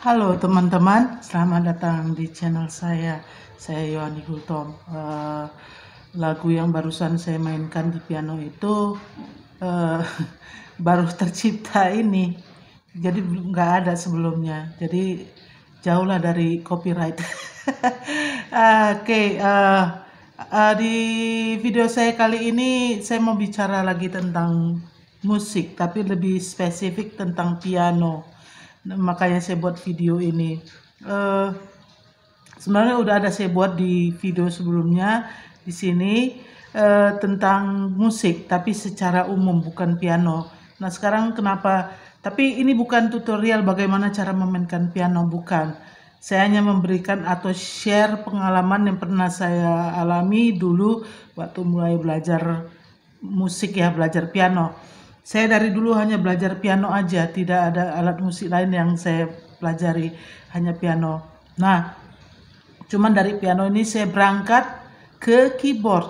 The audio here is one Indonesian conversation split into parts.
Halo teman-teman, selamat datang di channel saya. Saya Yohani Gultom. Uh, lagu yang barusan saya mainkan di piano itu uh, baru tercipta ini, jadi nggak ada sebelumnya. Jadi jauhlah dari copyright. Oke, okay, uh, eh, uh, di video saya kali ini saya mau bicara lagi tentang musik, tapi lebih spesifik tentang piano Nah, makanya saya buat video ini uh, sebenarnya udah ada saya buat di video sebelumnya di sini uh, tentang musik tapi secara umum bukan piano nah sekarang kenapa tapi ini bukan tutorial bagaimana cara memainkan piano bukan saya hanya memberikan atau share pengalaman yang pernah saya alami dulu waktu mulai belajar musik ya belajar piano saya dari dulu hanya belajar piano aja, tidak ada alat musik lain yang saya pelajari, hanya piano. Nah, cuman dari piano ini saya berangkat ke keyboard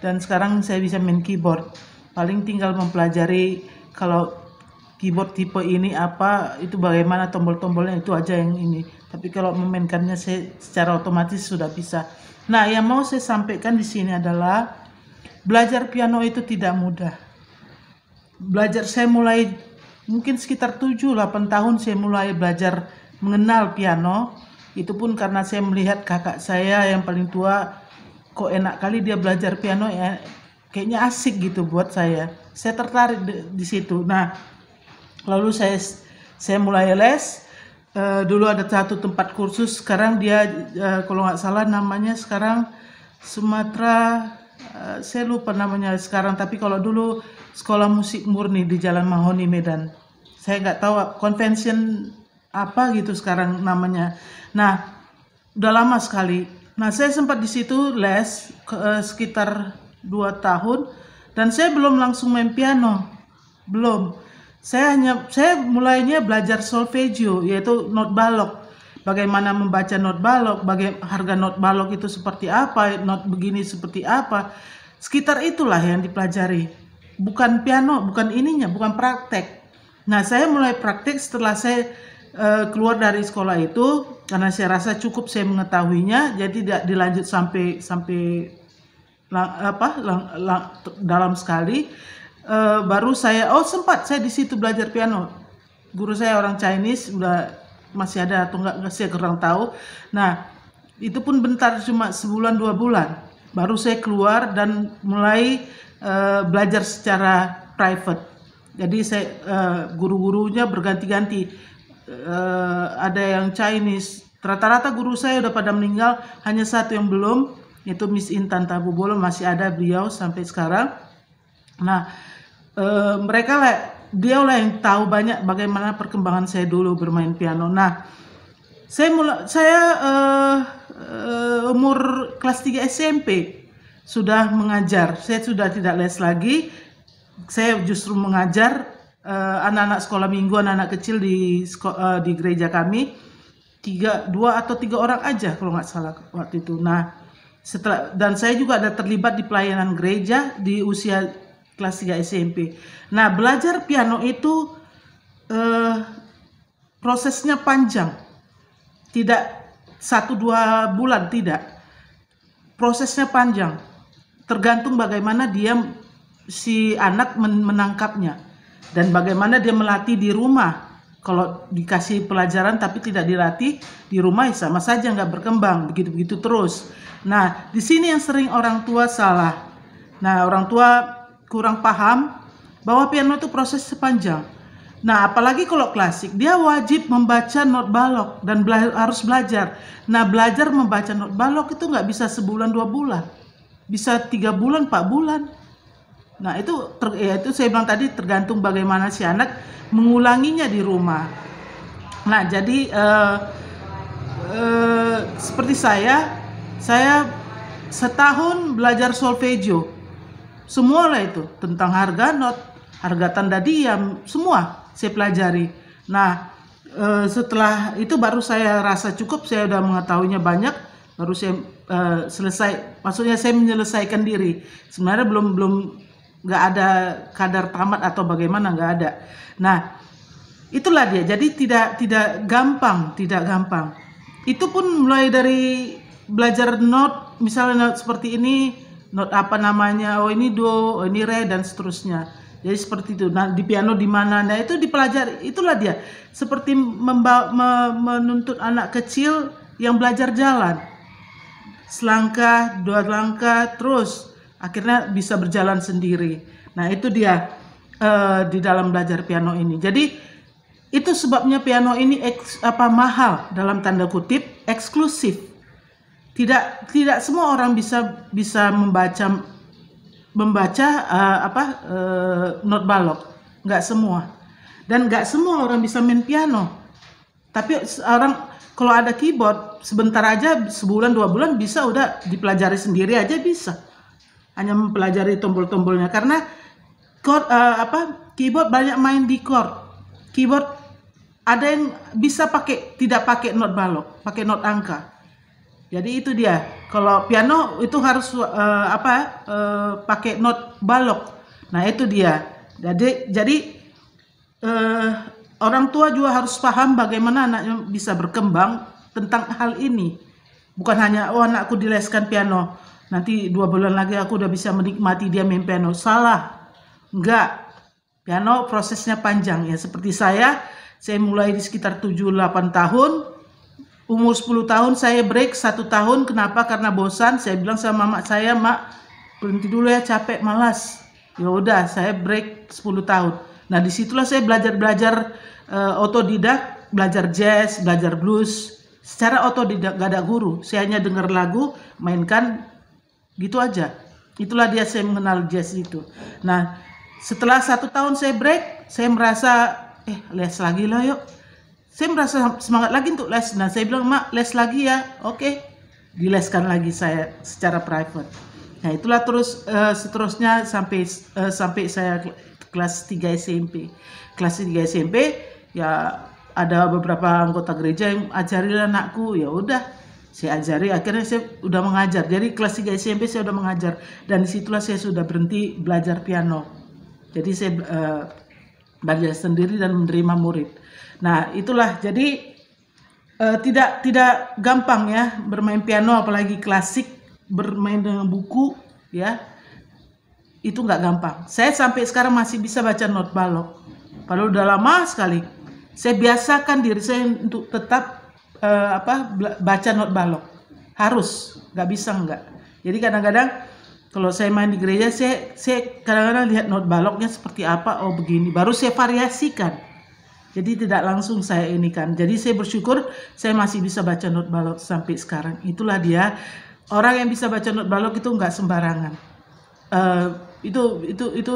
dan sekarang saya bisa main keyboard. Paling tinggal mempelajari kalau keyboard tipe ini apa, itu bagaimana tombol-tombolnya itu aja yang ini. Tapi kalau memainkannya saya secara otomatis sudah bisa. Nah, yang mau saya sampaikan di sini adalah belajar piano itu tidak mudah belajar saya mulai mungkin sekitar 7-8 tahun saya mulai belajar mengenal piano itu pun karena saya melihat kakak saya yang paling tua kok enak kali dia belajar piano ya kayaknya asik gitu buat saya saya tertarik di, di situ nah lalu saya saya mulai les e, dulu ada satu tempat kursus sekarang dia e, kalau nggak salah namanya sekarang Sumatera Eh, saya lupa namanya sekarang tapi kalau dulu sekolah musik murni di Jalan Mahoni Medan saya nggak tahu convention apa gitu sekarang namanya nah udah lama sekali nah saya sempat di situ les ke, uh, sekitar dua tahun dan saya belum langsung main piano belum saya hanya saya mulainya belajar solfeggio yaitu not balok bagaimana membaca not balok, bagaimana harga not balok itu seperti apa, not begini seperti apa. Sekitar itulah yang dipelajari. Bukan piano, bukan ininya, bukan praktek. Nah, saya mulai praktek setelah saya eh, keluar dari sekolah itu karena saya rasa cukup saya mengetahuinya, jadi tidak dilanjut sampai sampai lang, apa lang, lang, dalam sekali. Uh, baru saya oh sempat saya di situ belajar piano. Guru saya orang Chinese udah masih ada atau enggak, enggak saya kurang tahu. Nah, itu pun bentar cuma sebulan dua bulan. Baru saya keluar dan mulai uh, belajar secara private. Jadi saya uh, guru-gurunya berganti-ganti. Uh, ada yang Chinese. Rata-rata guru saya udah pada meninggal, hanya satu yang belum, itu Miss Intan Bolo masih ada beliau sampai sekarang. Nah, uh, mereka lah dialah yang tahu banyak bagaimana perkembangan saya dulu bermain piano. Nah, saya mulai saya uh, uh, umur kelas 3 SMP sudah mengajar. Saya sudah tidak les lagi. Saya justru mengajar eh, anak-anak uh, sekolah minggu, anak-anak kecil di uh, di gereja kami. Tiga, dua atau tiga orang aja kalau nggak salah waktu itu. Nah, setelah dan saya juga ada terlibat di pelayanan gereja di usia kelas 3 SMP. Nah, belajar piano itu eh, prosesnya panjang. Tidak satu dua bulan, tidak. Prosesnya panjang. Tergantung bagaimana dia si anak menangkapnya dan bagaimana dia melatih di rumah. Kalau dikasih pelajaran tapi tidak dilatih di rumah ya sama saja nggak berkembang begitu-begitu terus. Nah di sini yang sering orang tua salah. Nah orang tua kurang paham bahwa piano itu proses sepanjang. Nah, apalagi kalau klasik, dia wajib membaca not balok dan bela harus belajar. Nah, belajar membaca not balok itu nggak bisa sebulan dua bulan, bisa tiga bulan empat bulan. Nah, itu ter, ya, itu saya bilang tadi tergantung bagaimana si anak mengulanginya di rumah. Nah, jadi uh, uh, seperti saya, saya setahun belajar solfejo semua lah itu tentang harga not, harga tanda diam, semua saya pelajari. Nah, e, setelah itu baru saya rasa cukup, saya sudah mengetahuinya banyak, baru saya e, selesai, maksudnya saya menyelesaikan diri. Sebenarnya belum belum nggak ada kadar tamat atau bagaimana nggak ada. Nah, itulah dia. Jadi tidak tidak gampang, tidak gampang. Itu pun mulai dari belajar not, misalnya not seperti ini not apa namanya oh ini do oh ini re dan seterusnya jadi seperti itu nah di piano di mana nah itu dipelajari itulah dia seperti membawa, me, menuntut anak kecil yang belajar jalan selangkah dua langkah terus akhirnya bisa berjalan sendiri nah itu dia uh, di dalam belajar piano ini jadi itu sebabnya piano ini eks, apa mahal dalam tanda kutip eksklusif tidak tidak semua orang bisa bisa membaca membaca uh, apa uh, not balok nggak semua dan nggak semua orang bisa main piano tapi orang kalau ada keyboard sebentar aja sebulan dua bulan bisa udah dipelajari sendiri aja bisa hanya mempelajari tombol-tombolnya karena chord uh, apa keyboard banyak main di chord keyboard ada yang bisa pakai tidak pakai not balok pakai not angka jadi itu dia. Kalau piano itu harus uh, apa? Uh, pakai not balok. Nah, itu dia. Jadi jadi uh, orang tua juga harus paham bagaimana anaknya bisa berkembang tentang hal ini. Bukan hanya oh anakku dileskan piano, nanti dua bulan lagi aku udah bisa menikmati dia main piano. Salah. Enggak. Piano prosesnya panjang ya. Seperti saya, saya mulai di sekitar 7-8 tahun, umur 10 tahun saya break satu tahun kenapa karena bosan saya bilang sama mama saya mak berhenti dulu ya capek malas ya udah saya break 10 tahun nah disitulah saya belajar belajar uh, otodidak belajar jazz belajar blues secara otodidak gak ada guru saya hanya dengar lagu mainkan gitu aja itulah dia saya mengenal jazz itu nah setelah satu tahun saya break saya merasa eh les lagi lah yuk saya merasa semangat lagi untuk les. Nah, saya bilang, "Mak, les lagi ya." Oke. Okay. Dileskan lagi saya secara private. Nah, itulah terus uh, seterusnya sampai uh, sampai saya kelas 3 SMP. Kelas 3 SMP ya ada beberapa anggota gereja yang ajari anakku, ya udah saya ajari akhirnya saya udah mengajar. Jadi kelas 3 SMP saya udah mengajar dan disitulah saya sudah berhenti belajar piano. Jadi saya uh, belajar sendiri dan menerima murid. Nah, itulah jadi uh, tidak tidak gampang ya bermain piano apalagi klasik bermain dengan buku ya. Itu nggak gampang. Saya sampai sekarang masih bisa baca not balok. Padahal udah lama sekali. Saya biasakan diri saya untuk tetap uh, apa baca not balok. Harus, nggak bisa nggak. Jadi kadang-kadang kalau saya main di gereja saya saya kadang-kadang lihat not baloknya seperti apa oh begini baru saya variasikan jadi tidak langsung saya ini kan jadi saya bersyukur saya masih bisa baca not balok sampai sekarang itulah dia orang yang bisa baca not balok itu nggak sembarangan uh, itu itu itu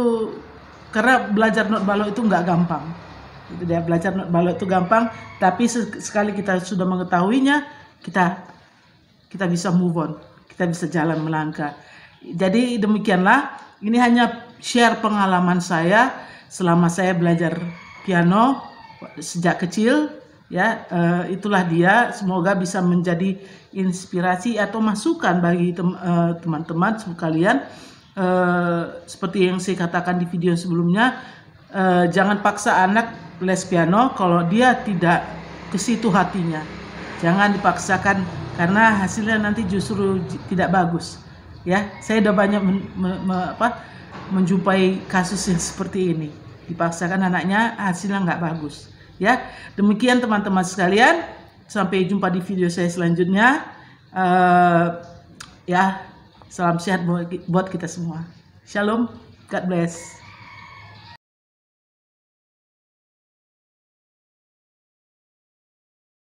karena belajar not balok itu nggak gampang itu dia belajar not balok itu gampang tapi sekali kita sudah mengetahuinya kita kita bisa move on kita bisa jalan melangkah jadi demikianlah, ini hanya share pengalaman saya selama saya belajar piano sejak kecil ya eh, itulah dia semoga bisa menjadi inspirasi atau masukan bagi eh, teman-teman sekalian eh, seperti yang saya katakan di video sebelumnya jangan paksa anak les piano kalau dia tidak ke situ hatinya jangan dipaksakan karena hasilnya nanti justru tidak bagus ya saya udah banyak men, me, me, apa, menjumpai kasus yang seperti ini dipaksakan anaknya hasilnya nggak bagus ya demikian teman-teman sekalian sampai jumpa di video saya selanjutnya uh, ya salam sehat buat kita semua shalom god bless